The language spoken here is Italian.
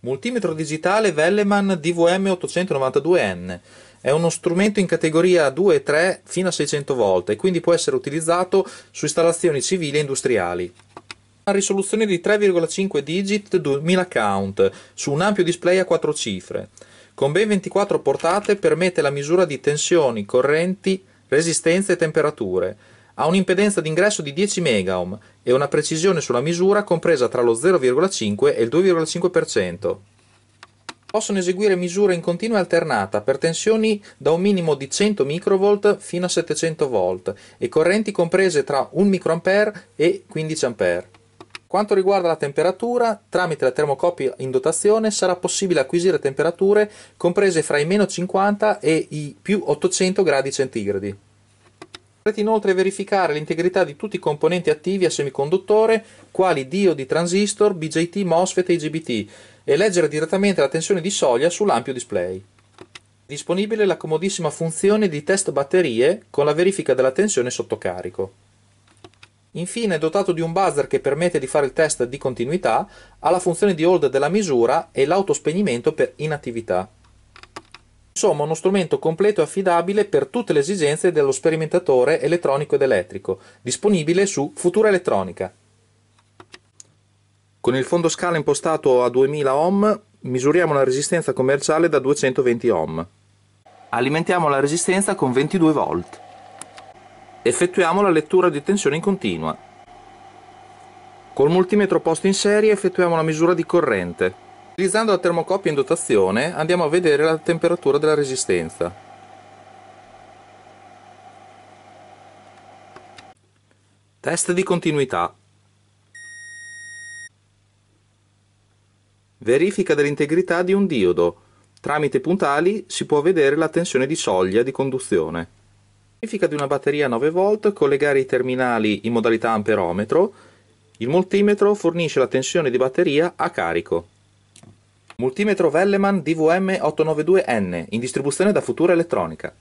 Multimetro digitale Velleman DVM 892N è uno strumento in categoria 2 e 3 fino a 600 volte e quindi può essere utilizzato su installazioni civili e industriali. Una risoluzione di 3,5 digit 2000 count su un ampio display a 4 cifre. Con ben 24 portate permette la misura di tensioni, correnti, resistenze e temperature ha un'impedenza d'ingresso di 10 megaohm e una precisione sulla misura compresa tra lo 0,5 e il 2,5%. Possono eseguire misure in continua alternata per tensioni da un minimo di 100 microvolt fino a 700 volt e correnti comprese tra 1 microampere e 15 ampere. Quanto riguarda la temperatura, tramite la termocopia in dotazione sarà possibile acquisire temperature comprese fra i meno 50 e i più 800 gradi centigradi. Dovrete inoltre verificare l'integrità di tutti i componenti attivi a semiconduttore, quali diodi, transistor, BJT, MOSFET e IGBT, e leggere direttamente la tensione di soglia sull'ampio display. Disponibile la comodissima funzione di test batterie con la verifica della tensione sotto carico. Infine, dotato di un buzzer che permette di fare il test di continuità, ha la funzione di hold della misura e l'autospegnimento per inattività. Insomma, uno strumento completo e affidabile per tutte le esigenze dello sperimentatore elettronico ed elettrico, disponibile su Futura Elettronica. Con il fondo scala impostato a 2000 ohm misuriamo la resistenza commerciale da 220 ohm. Alimentiamo la resistenza con 22 volt. Effettuiamo la lettura di tensione in continua. Col multimetro posto in serie effettuiamo la misura di corrente, Utilizzando la termocoppia in dotazione andiamo a vedere la temperatura della resistenza. Test di continuità. Verifica dell'integrità di un diodo. Tramite puntali si può vedere la tensione di soglia di conduzione. Verifica di una batteria 9V, collegare i terminali in modalità amperometro. Il multimetro fornisce la tensione di batteria a carico. Multimetro Velleman DVM-892N in distribuzione da Futura Elettronica.